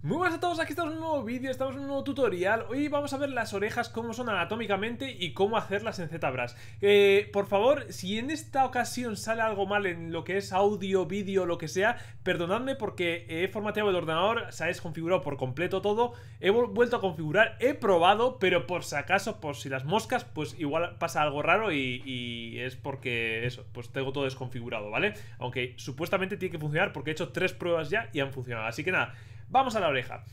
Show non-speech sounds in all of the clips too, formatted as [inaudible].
Muy buenas a todos, aquí estamos en un nuevo vídeo, estamos en un nuevo tutorial Hoy vamos a ver las orejas, cómo son anatómicamente y cómo hacerlas en ZBrush eh, Por favor, si en esta ocasión sale algo mal en lo que es audio, vídeo, lo que sea Perdonadme porque he formateado el ordenador, se ha desconfigurado por completo todo He vuelto a configurar, he probado, pero por si acaso, por si las moscas Pues igual pasa algo raro y, y es porque eso, pues tengo todo desconfigurado, ¿vale? Aunque supuestamente tiene que funcionar porque he hecho tres pruebas ya y han funcionado Así que nada Vamos a la oreja.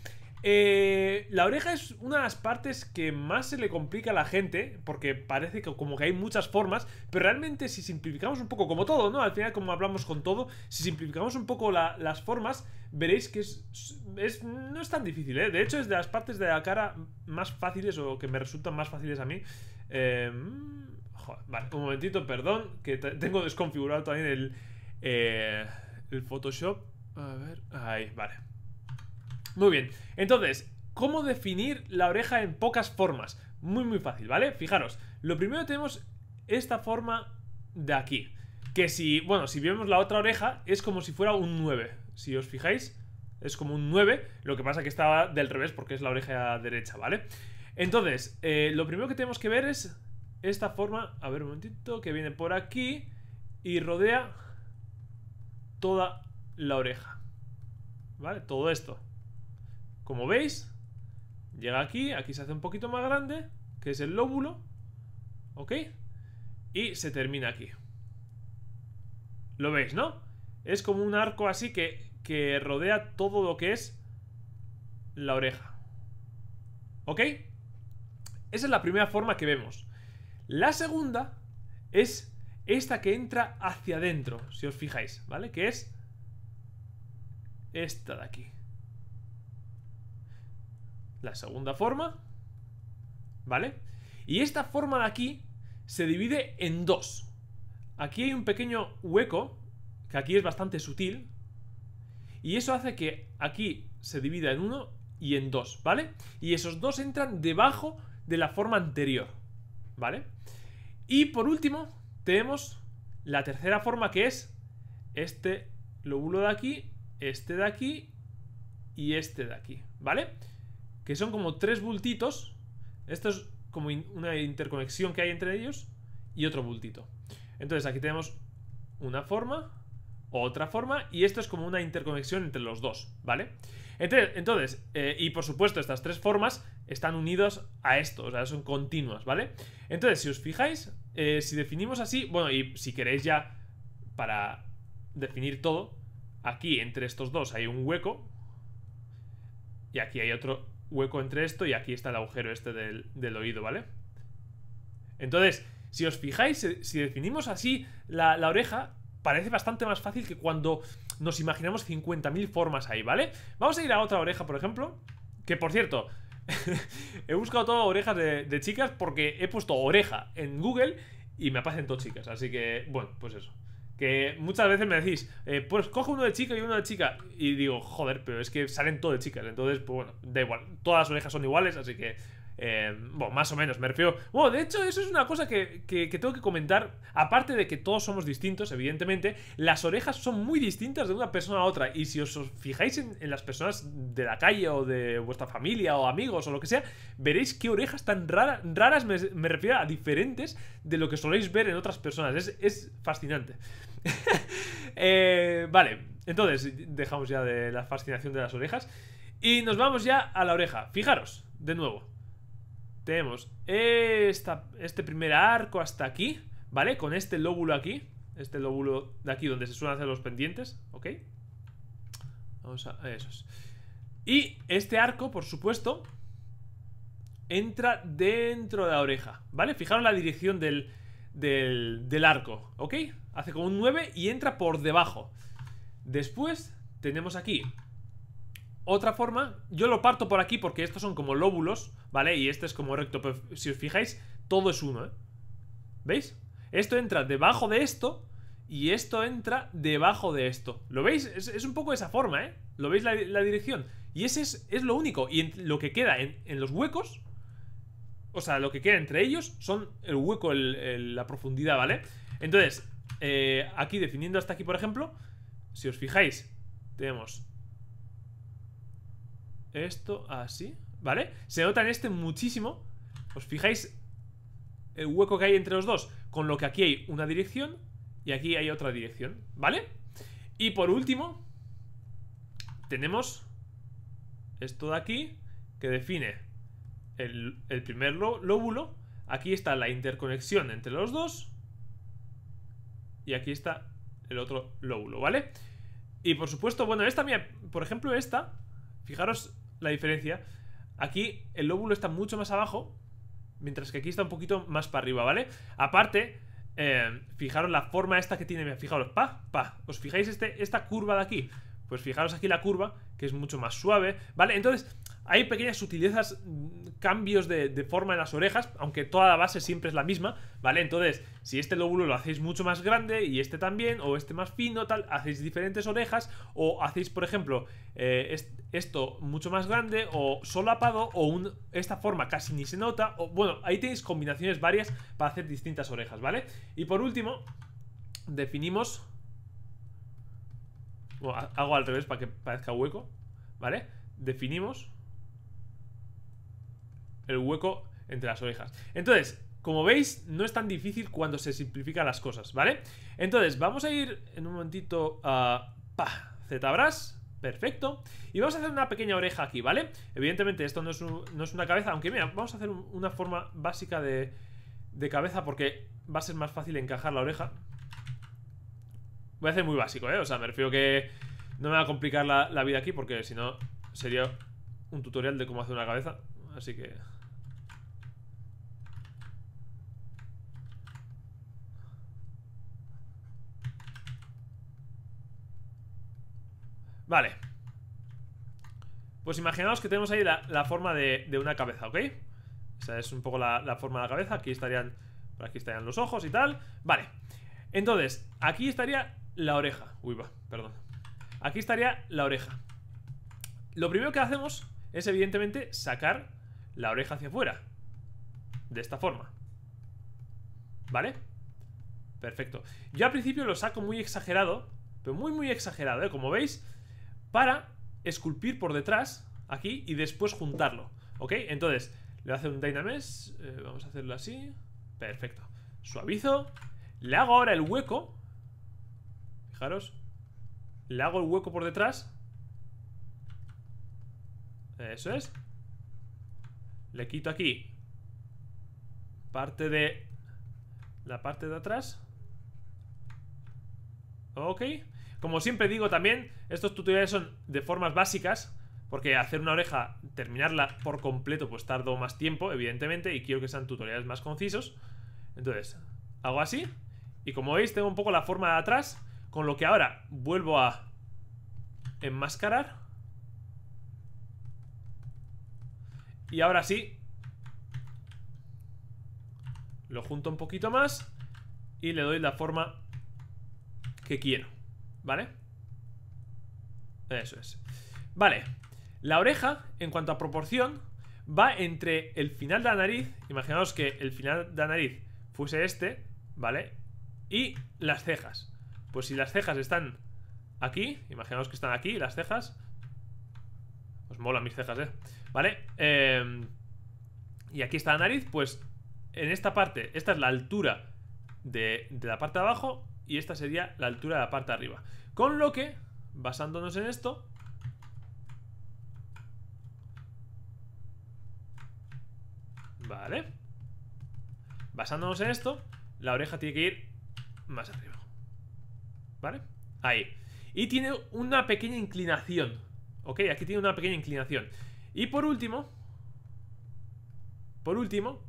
Eh, la oreja es una de las partes que más se le complica a la gente, porque parece que como que hay muchas formas, pero realmente si simplificamos un poco, como todo, ¿no? Al final, como hablamos con todo, si simplificamos un poco las formas, veréis que no es tan difícil, ¿eh? De hecho, es de las partes de la cara más fáciles o que me resultan más fáciles a mí. Eh, joder, vale, un momentito, perdón, que tengo desconfigurado también el, eh, el Photoshop. A ver, ahí, vale. Muy bien, entonces, ¿cómo definir la oreja en pocas formas? Muy, muy fácil, ¿vale? Fijaros, lo primero tenemos esta forma de aquí. Que si, bueno, si vemos la otra oreja, es como si fuera un 9. Si os fijáis, es como un 9. Lo que pasa que está del revés porque es la oreja derecha, ¿vale? Entonces, eh, lo primero que tenemos que ver es esta forma. A ver un momentito, que viene por aquí y rodea toda la oreja. ¿Vale? Todo esto. Como veis, llega aquí, aquí se hace un poquito más grande, que es el lóbulo, ¿ok? Y se termina aquí. ¿Lo veis, no? Es como un arco así que, que rodea todo lo que es la oreja. ¿Ok? Esa es la primera forma que vemos. La segunda es esta que entra hacia adentro, si os fijáis, ¿vale? Que es esta de aquí la segunda forma, ¿vale? Y esta forma de aquí se divide en dos. Aquí hay un pequeño hueco, que aquí es bastante sutil, y eso hace que aquí se divida en uno y en dos, ¿vale? Y esos dos entran debajo de la forma anterior, ¿vale? Y por último, tenemos la tercera forma que es este lóbulo de aquí, este de aquí y este de aquí, ¿vale? que son como tres bultitos. Esto es como una interconexión que hay entre ellos y otro bultito. Entonces aquí tenemos una forma, otra forma, y esto es como una interconexión entre los dos, ¿vale? Entonces, eh, y por supuesto, estas tres formas están unidas a esto, o sea, son continuas, ¿vale? Entonces, si os fijáis, eh, si definimos así, bueno, y si queréis ya para definir todo, aquí entre estos dos hay un hueco y aquí hay otro hueco entre esto y aquí está el agujero este del, oído, ¿vale? Entonces, si os fijáis, eh, si definimos así la, oreja, parece bastante más fácil que cuando nos imaginamos 50.000 formas ahí, ¿vale? Vamos a ir a otra oreja, por ejemplo, que por cierto... [laughs] he buscado todas orejas de, chicas porque he puesto oreja en Google y me aparecen todas chicas. Así que, bueno, pues eso. Que muchas veces me decís, eh, pues coge uno de chica y uno de chica. Y digo, joder, pero es que salen todo de chicas. Entonces, pues bueno, da igual. Todas las orejas son iguales, así que eh, bueno, más o menos, me refiero. Bueno, de hecho, eso es una cosa que, tengo que comentar. Aparte de que todos somos distintos, evidentemente, las orejas son muy distintas de una persona a otra. Y si os, fijáis en, las personas de la calle o de vuestra familia o amigos o lo que sea, veréis qué orejas tan raras, me, refiero a diferentes de lo que soléis ver en otras personas. Es, fascinante. [laughs] Eh, vale, entonces, dejamos ya de la fascinación de las orejas. Y nos vamos ya a la oreja. Fijaros, de nuevo. Tenemos esta, este primer arco hasta aquí, ¿vale? Con este lóbulo aquí, este lóbulo de aquí donde se suelen hacer los pendientes, ¿ok? Vamos a... esos. Y este arco, por supuesto, entra dentro de la oreja, ¿vale? Fijaros la dirección del, del arco, ¿ok? Hace como un 9 y entra por debajo. Después tenemos aquí otra forma. Yo lo parto por aquí porque estos son como lóbulos, ¿vale? Y este es como recto, pero si os fijáis, todo es uno, ¿eh? ¿Veis? Esto entra debajo de esto y esto entra debajo de esto. ¿Lo veis? Es, un poco esa forma, ¿eh? ¿Lo veis la, dirección? Y ese es, lo único. Y lo que queda en, los huecos, o sea, lo que queda entre ellos son el hueco, la profundidad, ¿vale? Entonces, eh, aquí definiendo hasta aquí, por ejemplo, si os fijáis, tenemos esto así. ¿Vale? Se nota en este muchísimo. ¿Os fijáis el hueco que hay entre los dos? Con lo que aquí hay una dirección y aquí hay otra dirección, ¿vale? Y por último, tenemos esto de aquí que define el, primer lóbulo. Aquí está la interconexión entre los dos. Y aquí está el otro lóbulo, ¿vale? Y por supuesto, bueno, esta mía, por ejemplo, esta, fijaros la diferencia. Aquí el lóbulo está mucho más abajo, mientras que aquí está un poquito más para arriba, ¿vale? Aparte, eh, fijaros la forma esta que tiene, fijaros, pa, pa, ¿os fijáis este, esta curva de aquí? Pues fijaros aquí la curva, que es mucho más suave, ¿vale? Entonces, hay pequeñas sutilezas, mm, cambios de, forma en las orejas, aunque toda la base siempre es la misma, ¿vale? Entonces, si este lóbulo lo hacéis mucho más grande y este también, o este más fino, tal, hacéis diferentes orejas, o hacéis, por ejemplo, eh, esto mucho más grande, o solapado, o esta forma casi ni se nota, o bueno, ahí tenéis combinaciones varias para hacer distintas orejas, ¿vale? Y por último, definimos... Bueno, hago al revés para que parezca hueco, ¿vale? Definimos el hueco entre las orejas. Entonces, como veis, no es tan difícil cuando se simplifican las cosas, ¿vale? Entonces, vamos a ir en un momentito a... pa, ZBrush, perfecto. Y vamos a hacer una pequeña oreja aquí, ¿vale? Evidentemente esto no es, una cabeza, aunque mira, vamos a hacer una forma básica de, cabeza porque va a ser más fácil encajar la oreja. Voy a hacer muy básico, ¿eh? O sea, me refiero que no me va a complicar la, la vida aquí porque si no sería un tutorial de cómo hacer una cabeza. Así que Vale Pues imaginaos que tenemos ahí la, forma de, una cabeza, ¿ok? Esa es un poco la, la, forma de la cabeza Aquí estarían, por aquí estarían los ojos y tal Vale, entonces Aquí estaría la oreja Uy, va, perdón Aquí estaría la oreja Lo primero que hacemos es evidentemente sacar la oreja hacia afuera De esta forma ¿Vale? Perfecto Yo al principio lo saco muy exagerado Pero muy muy exagerado, ¿eh? Como veis para esculpir por detrás, aquí, y después juntarlo. ¿Ok? Entonces, le voy a hacer un Dynamesh. Eh, vamos a hacerlo así. Perfecto. Suavizo. Le hago ahora el hueco. Fijaros. Le hago el hueco por detrás. Eso es. Le quito aquí. Parte de... La parte de atrás. Ok. Como siempre digo también, estos tutoriales son de formas básicas, porque hacer una oreja, terminarla por completo, pues tardo más tiempo, evidentemente, y quiero que sean tutoriales más concisos. Entonces, hago así, y como veis tengo un poco la forma de atrás, con lo que ahora vuelvo a enmascarar. Y ahora sí, lo junto un poquito más y le doy la forma que quiero. ¿Vale? Eso es. Vale. La oreja, en cuanto a proporción, va entre el final de la nariz. Imaginaos que el final de la nariz fuese este, ¿vale? Y las cejas. Pues si las cejas están aquí, imaginaos que están aquí, las cejas. Os molan mis cejas, ¿eh? ¿Vale? Em, y aquí está la nariz, pues en esta parte, esta es la altura de, de la parte de abajo y esta sería la altura de la parte de arriba. Con lo que, basándonos en esto, vale, basándonos en esto, la oreja tiene que ir más arriba, ¿vale? Ahí. Y tiene una pequeña inclinación, ¿ok? Aquí tiene una pequeña inclinación. Y por último, por último,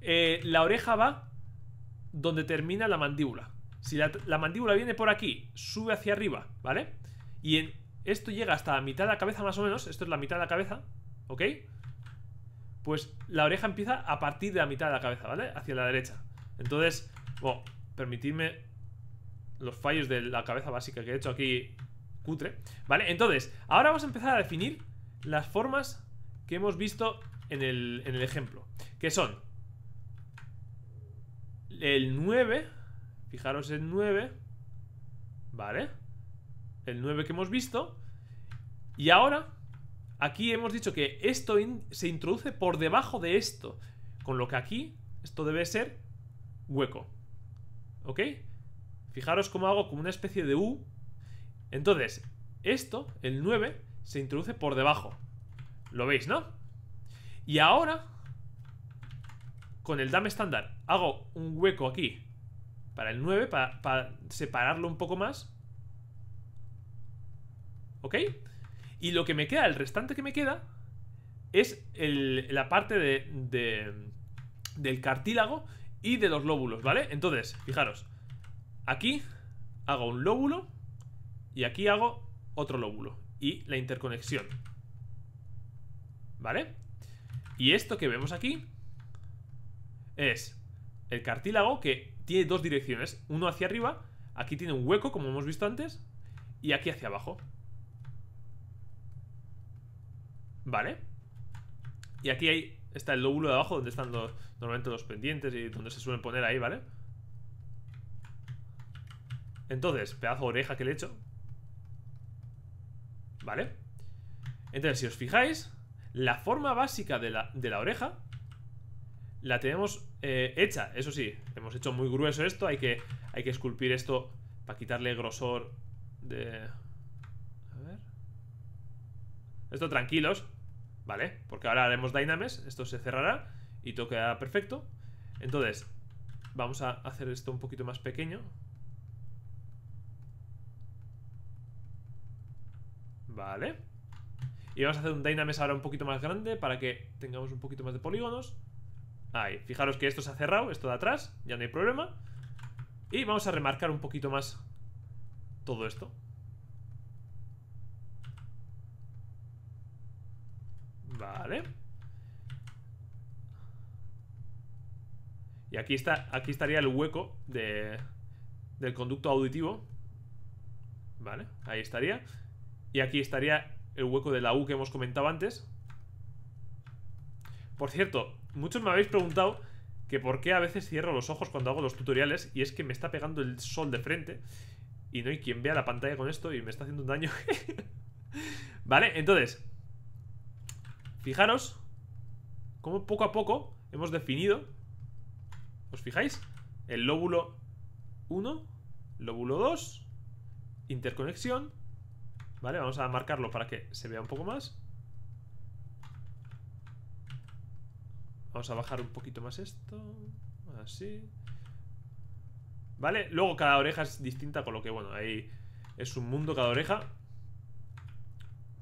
eh, la oreja va donde termina la mandíbula. Si la, mandíbula viene por aquí, sube hacia arriba, ¿vale? Y esto llega hasta la mitad de la cabeza más o menos, esto es la mitad de la cabeza, ¿ok? Pues la oreja empieza a partir de la mitad de la cabeza, ¿vale? Hacia la derecha. Entonces, bueno, permitidme los fallos de la cabeza básica que he hecho aquí cutre, ¿vale? Entonces, ahora vamos a empezar a definir las formas que hemos visto en el, en el ejemplo, que son el 9 Fijaros en 9. ¿Vale? El 9 que hemos visto. Y ahora, aquí hemos dicho que esto se introduce por debajo de esto. Con lo que aquí, esto debe ser hueco. ¿Ok? Fijaros cómo hago como una especie de U. Entonces, esto, el 9, se introduce por debajo. ¿Lo veis, no? Y ahora, con el Dame estándar, hago un hueco aquí para el 9, para, separarlo un poco más. ¿Ok? Y lo que me queda, el restante que me queda, es la parte de, del cartílago y de los lóbulos, ¿vale? Entonces, fijaros, aquí hago un lóbulo y aquí hago otro lóbulo y la interconexión, ¿vale? Y esto que vemos aquí es el cartílago que tiene dos direcciones. Uno hacia arriba, aquí tiene un hueco, como hemos visto antes, y aquí hacia abajo. Vale. Y aquí hay, está el lóbulo de abajo donde están normalmente los pendientes y donde se suelen poner ahí, ¿vale? Entonces, pedazo de oreja que le he hecho. ¿Vale? Entonces, si os fijáis, la forma básica de la, de la oreja la tenemos eh, hecha, eso sí, hemos hecho muy grueso esto, hay que, hay que esculpir esto para quitarle grosor de... A ver... Esto tranquilos, ¿vale? Porque ahora haremos Dynames, esto se cerrará y todo quedará perfecto. Entonces, vamos a hacer esto un poquito más pequeño. Vale. Y vamos a hacer un Dynames ahora un poquito más grande para que tengamos un poquito más de polígonos. Ahí, fijaros que esto se ha cerrado, esto de atrás, ya no hay problema. Y vamos a remarcar un poquito más todo esto. Vale. Y aquí está, aquí estaría el hueco de, del conducto auditivo. Vale, ahí estaría. Y aquí estaría el hueco de la U que hemos comentado antes. Por cierto, Muchos me habéis preguntado que por qué a veces cierro los ojos cuando hago los tutoriales y es que me está pegando el sol de frente y no hay quien vea la pantalla con esto y me está haciendo un daño. [laughs] vale, entonces, fijaros cómo poco a poco hemos definido, ¿os fijáis? El lóbulo 1, lóbulo 2, interconexión, ¿vale? Vamos a marcarlo para que se vea un poco más. Vamos a bajar un poquito más esto. Así. ¿Vale? Luego cada oreja es distinta, con lo que, bueno, ahí es un mundo cada oreja.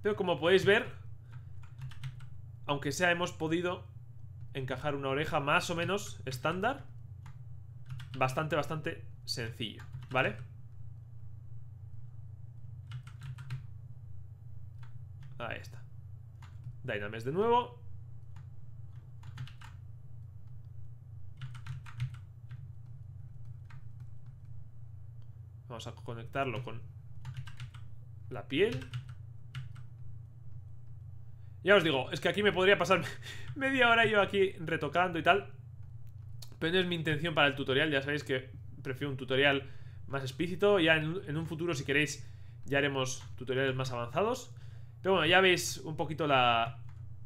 Pero como podéis ver, aunque sea hemos podido encajar una oreja más o menos estándar. Bastante, bastante sencillo, ¿vale? Ahí está. Dynames de nuevo. a conectarlo con la piel. Ya os digo, es que aquí me podría pasar [laughs] media hora yo aquí retocando y tal. Pero no es mi intención para el tutorial, ya sabéis que prefiero un tutorial más explícito. Ya en, en un futuro, si queréis, ya haremos tutoriales más avanzados. Pero bueno, ya veis un poquito la,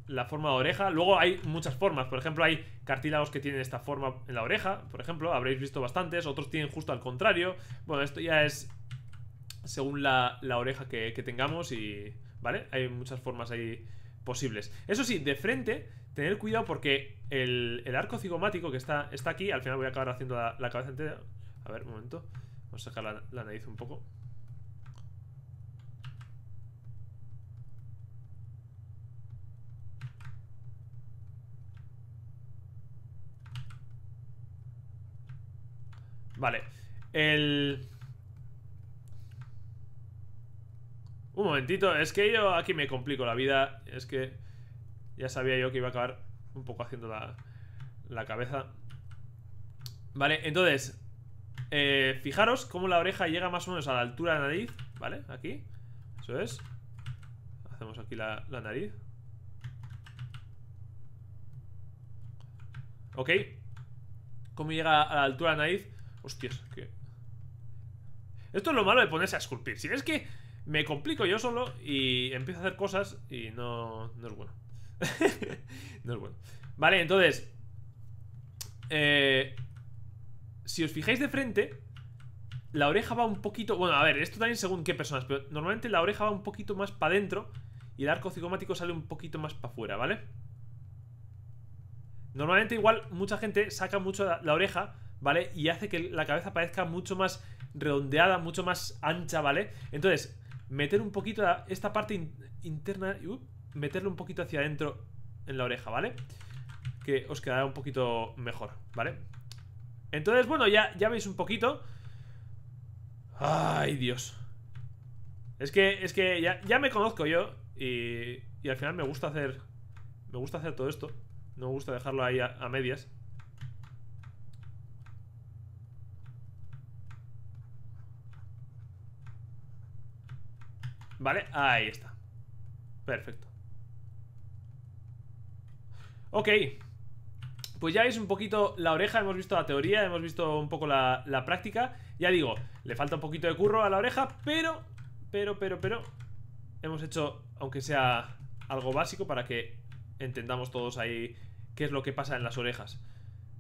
la forma de oreja. Luego hay muchas formas. Por ejemplo, hay cartílagos que tienen esta forma en la oreja. Por ejemplo, habréis visto bastantes. Otros tienen justo al contrario. Bueno, esto ya es según la, oreja que, tengamos y... ¿Vale? Hay muchas formas ahí posibles. Eso sí, de frente, tener cuidado porque el, arco cigomático que está, está aquí... Al final voy a acabar haciendo la, cabeza entera. A ver, un momento. Vamos a sacar la nariz un poco. Vale. El... Un momentito, es que yo aquí me complico la vida. Es que ya sabía yo que iba a acabar un poco haciendo la, la cabeza. Vale, entonces, eh, fijaros cómo la oreja llega más o menos a la altura de la nariz, ¿vale? Aquí, eso es. Hacemos aquí la, la nariz. Ok. Cómo llega a la altura de la nariz. Hostias, que... Esto es lo malo de ponerse a esculpir. Si es que me complico yo solo y empiezo a hacer cosas y no, no es bueno. [laughs] no es bueno. Vale, entonces... Eh, si os fijáis de frente, la oreja va un poquito... Bueno, a ver, esto también según qué personas, pero normalmente la oreja va un poquito más para adentro y el arco cigomático sale un poquito más para afuera, ¿vale? Normalmente igual mucha gente saca mucho la oreja ¿vale? Y hace que la cabeza parezca mucho más redondeada, mucho más ancha, ¿vale? Entonces, meter un poquito esta parte interna, y uh, meterlo un poquito hacia adentro en la oreja, ¿vale? Que os quedará un poquito mejor, ¿vale? Entonces, bueno, ya, ya veis un poquito. Ay, Dios. Es que, es que ya, me conozco yo y, al final me gusta hacer... Me gusta hacer todo esto. No me gusta dejarlo ahí a medias. ¿Vale? Ahí está. Perfecto. Ok. Pues ya veis un poquito la oreja, hemos visto la teoría, hemos visto un poco la, la práctica. Ya digo, le falta un poquito de curro a la oreja, pero, pero, pero, pero... Hemos hecho, aunque sea algo básico, para que entendamos todos ahí qué es lo que pasa en las orejas.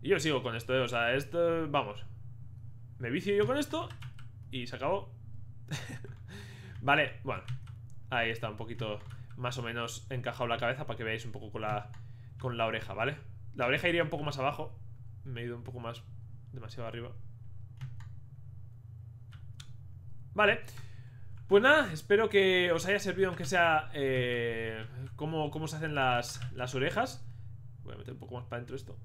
Y yo sigo con esto, ¿eh? o sea, esto, vamos. Me vicio yo con esto y se acabó. [laughs] Vale, bueno. Ahí está un poquito más o menos encajado la cabeza para que veáis un poco con la, con la oreja, ¿vale? La oreja iría un poco más abajo. Me he ido un poco más demasiado arriba. Vale. Pues nada, espero que os haya servido, aunque sea eh, cómo, se hacen las, orejas. Voy a meter un poco más para dentro esto.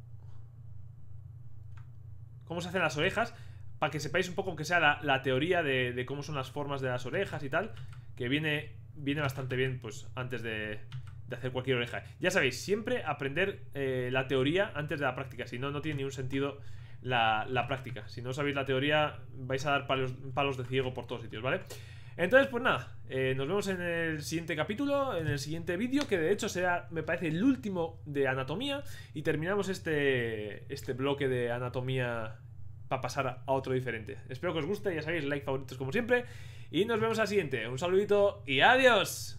Cómo se hacen las orejas para que sepáis un poco, aunque sea la, teoría de, cómo son las formas de las orejas y tal, que viene, viene bastante bien, pues, antes de, hacer cualquier oreja. Ya sabéis, siempre aprender eh, la teoría antes de la práctica, si no, no tiene ningún sentido la, práctica. Si no sabéis la teoría, vais a dar palos, de ciego por todos sitios, ¿vale? Entonces, pues nada, eh, nos vemos en el siguiente capítulo, en el siguiente vídeo, que de hecho será, me parece, el último de anatomía. Y terminamos este, este bloque de anatomía para pasar a otro diferente. Espero que os guste, ya sabéis, like, favoritos como siempre. Y nos vemos al siguiente. Un saludito y adiós.